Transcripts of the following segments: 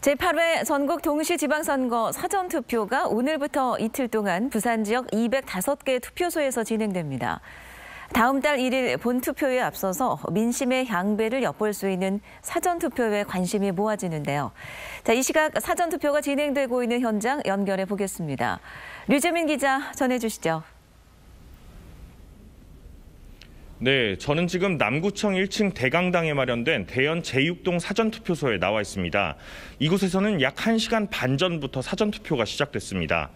제8회 전국 동시 지방선거 사전투표가 오늘부터 이틀 동안 부산 지역 205개 투표소에서 진행됩니다. 다음 달 1일 본투표에 앞서서 민심의 양배를 엿볼 수 있는 사전투표에 관심이 모아지는데요. 자, 이 시각 사전투표가 진행되고 있는 현장 연결해 보겠습니다. 류재민 기자 전해주시죠. 네, 저는 지금 남구청 1층 대강당에 마련된 대연 제6동 사전투표소에 나와 있습니다. 이곳에서는 약 1시간 반 전부터 사전투표가 시작됐습니다.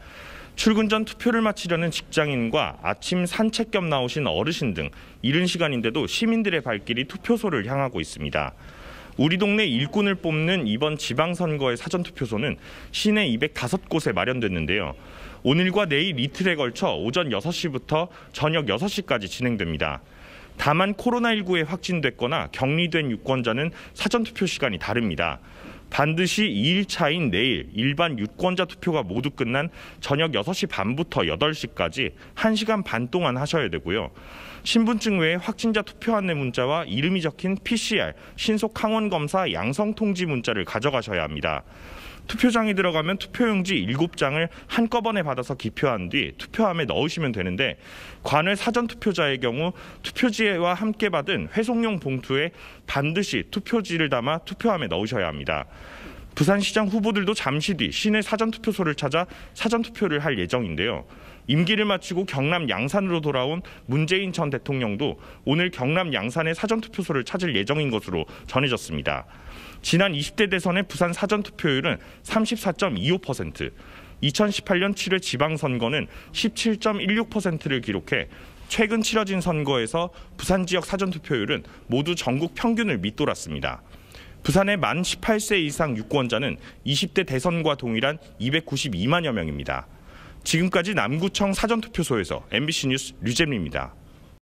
출근 전 투표를 마치려는 직장인과 아침 산책 겸 나오신 어르신 등 이른 시간인데도 시민들의 발길이 투표소를 향하고 있습니다. 우리 동네 일꾼을 뽑는 이번 지방선거의 사전투표소는 시내 205곳에 마련됐는데요. 오늘과 내일 이틀에 걸쳐 오전 6시부터 저녁 6시까지 진행됩니다. 다만 코로나19에 확진됐거나 격리된 유권자는 사전투표 시간이 다릅니다. 반드시 2일차인 내일 일반 유권자 투표가 모두 끝난 저녁 6시 반부터 8시까지 1시간 반 동안 하셔야 되고요. 신분증 외에 확진자 투표 안내 문자와 이름이 적힌 PCR, 신속 항원 검사 양성 통지 문자를 가져가셔야 합니다. 투표장에 들어가면 투표용지 7장을 한꺼번에 받아서 기표한 뒤 투표함에 넣으시면 되는데 관을 사전 투표자의 경우 투표지와 함께 받은 회송용 봉투에 반드시 투표지를 담아 투표함에 넣으셔야 합니다. 부산시장 후보들도 잠시 뒤 시내 사전투표소를 찾아 사전투표를 할 예정인데요. 임기를 마치고 경남 양산으로 돌아온 문재인 전 대통령도 오늘 경남 양산의 사전투표소를 찾을 예정인 것으로 전해졌습니다. 지난 20대 대선의 부산 사전투표율은 34.25%, 2018년 7회 지방선거는 17.16%를 기록해 최근 치러진 선거에서 부산 지역 사전투표율은 모두 전국 평균을 밑돌았습니다. 부산의 만 18세 이상 유권자는 20대 대선과 동일한 292만여 명입니다. 지금까지 남구청 사전투표소에서 MBC 뉴스 류재민입니다.